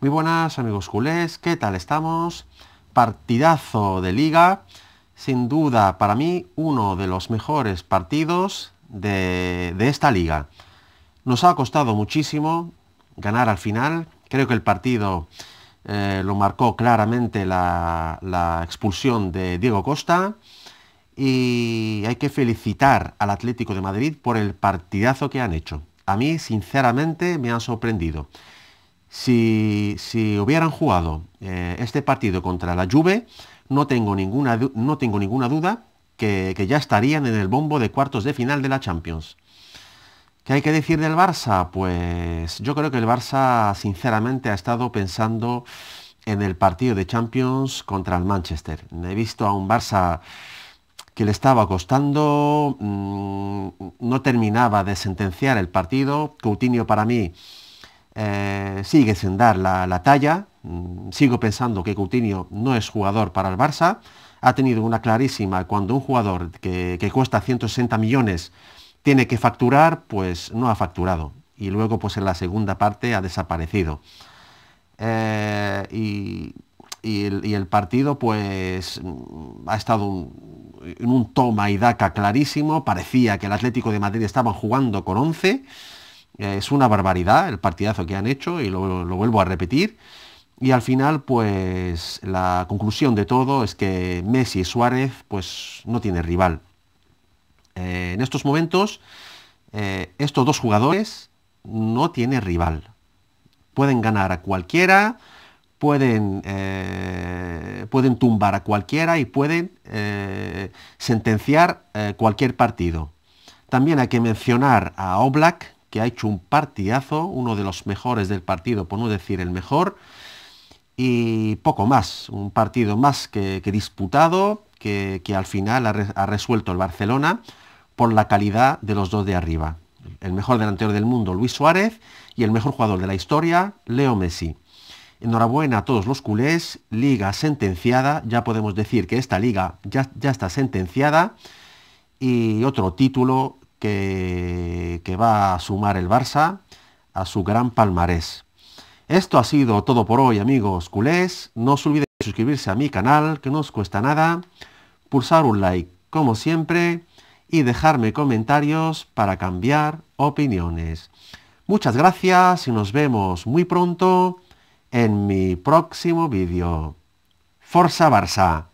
Muy buenas amigos culés, ¿qué tal estamos? Partidazo de liga, sin duda para mí uno de los mejores partidos de, esta liga. Nos ha costado muchísimo ganar al final, creo que el partido eh, lo marcó claramente la, la expulsión de Diego Costa y hay que felicitar al Atlético de Madrid por el partidazo que han hecho. A mí sinceramente me han sorprendido. Si, hubieran jugado eh, este partido contra la Juve, no tengo ninguna, no tengo ninguna duda que, ya estarían en el bombo de cuartos de final de la Champions. ¿Qué hay que decir del Barça? Pues yo creo que el Barça sinceramente ha estado pensando en el partido de Champions contra el Manchester. He visto a un Barça que le estaba costando, mm, no terminaba de sentenciar el partido. Coutinho para mí eh, sigue sin dar la, talla. Mm, sigo pensando que Coutinho no es jugador para el Barça. Ha tenido una clarísima cuando un jugador que, cuesta 160 millones tiene que facturar, pues no ha facturado. Y luego pues en la segunda parte ha desaparecido. Eh, y, el, partido pues mm, ha estado en un toma y daca clarísimo. Parecía que el Atlético de Madrid estaban jugando con 11. Eh, es una barbaridad el partidazo que han hecho y lo, vuelvo a repetir. Y al final, pues la conclusión de todo es que Messi y Suárez pues, no tienen rival. Eh, en estos momentos, eh, estos dos jugadores no tienen rival. Pueden ganar a cualquiera, pueden, pueden tumbar a cualquiera y pueden sentenciar cualquier partido. También hay que mencionar a Oblak, que ha hecho un partidazo, uno de los mejores del partido, por no decir el mejor, y poco más, un partido más que, disputado, que, al final ha, resuelto el Barcelona por la calidad de los dos de arriba. El mejor delantero del mundo, Luis Suárez, y el mejor jugador de la historia, Leo Messi. Enhorabuena a todos los culés, liga sentenciada, ya podemos decir que esta liga ya, ya está sentenciada, y otro título que que va a sumar el Barça a su gran palmarés. Esto ha sido todo por hoy, amigos culés. No os olvidéis de suscribirse a mi canal, que no os cuesta nada, pulsar un like, como siempre, y dejarme comentarios para cambiar opiniones. Muchas gracias y nos vemos muy pronto en mi próximo vídeo. ¡Forza Barça!